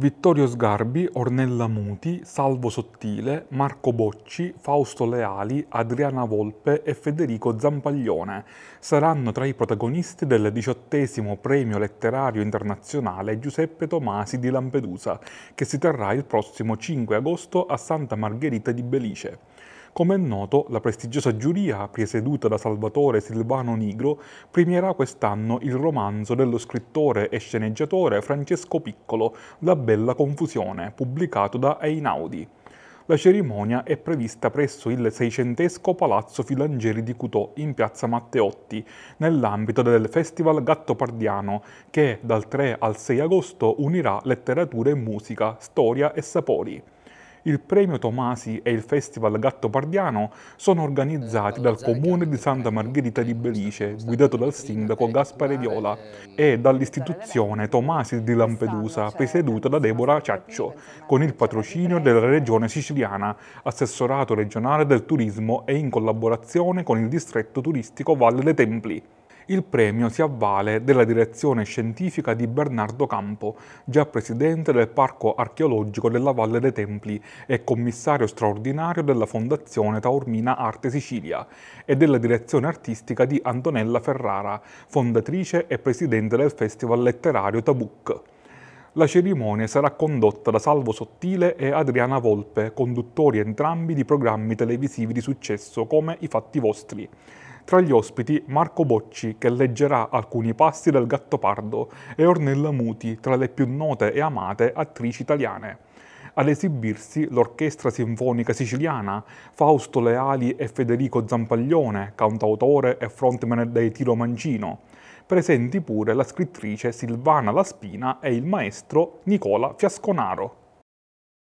Vittorio Sgarbi, Ornella Muti, Salvo Sottile, Marco Bocci, Fausto Leali, Adriana Volpe e Federico Zampaglione saranno tra i protagonisti del diciottesimo premio letterario internazionale Giuseppe Tomasi di Lampedusa, che si terrà il prossimo 5 agosto a Santa Margherita di Belice. Come è noto, la prestigiosa giuria, presieduta da Salvatore Silvano Nigro, premierà quest'anno il romanzo dello scrittore e sceneggiatore Francesco Piccolo, La bella confusione, pubblicato da Einaudi. La cerimonia è prevista presso il seicentesco Palazzo Filangeri di Cutò in piazza Matteotti, nell'ambito del Festival Gatto Pardiano, che dal 3 al 6 agosto unirà letteratura e musica, storia e sapori il Premio Tomasi e il Festival Gatto Pardiano sono organizzati dal comune di Santa Margherita di Belice, guidato dal sindaco Gaspare Viola, e dall'istituzione Tomasi di Lampedusa, presieduta da Deborah Ciaccio, con il patrocinio della regione siciliana, assessorato regionale del turismo e in collaborazione con il distretto turistico Valle dei Templi il premio si avvale della direzione scientifica di Bernardo Campo, già presidente del Parco Archeologico della Valle dei Templi e commissario straordinario della Fondazione Taormina Arte Sicilia, e della direzione artistica di Antonella Ferrara, fondatrice e presidente del Festival Letterario Tabuc. La cerimonia sarà condotta da Salvo Sottile e Adriana Volpe, conduttori entrambi di programmi televisivi di successo come I Fatti Vostri. Tra gli ospiti Marco Bocci che leggerà alcuni passi del Gattopardo e Ornella Muti tra le più note e amate attrici italiane. Ad esibirsi l'Orchestra Sinfonica Siciliana, Fausto Leali e Federico Zampaglione, cantautore e frontman dei Tiro Mangino. Presenti pure la scrittrice Silvana Laspina e il maestro Nicola Fiasconaro.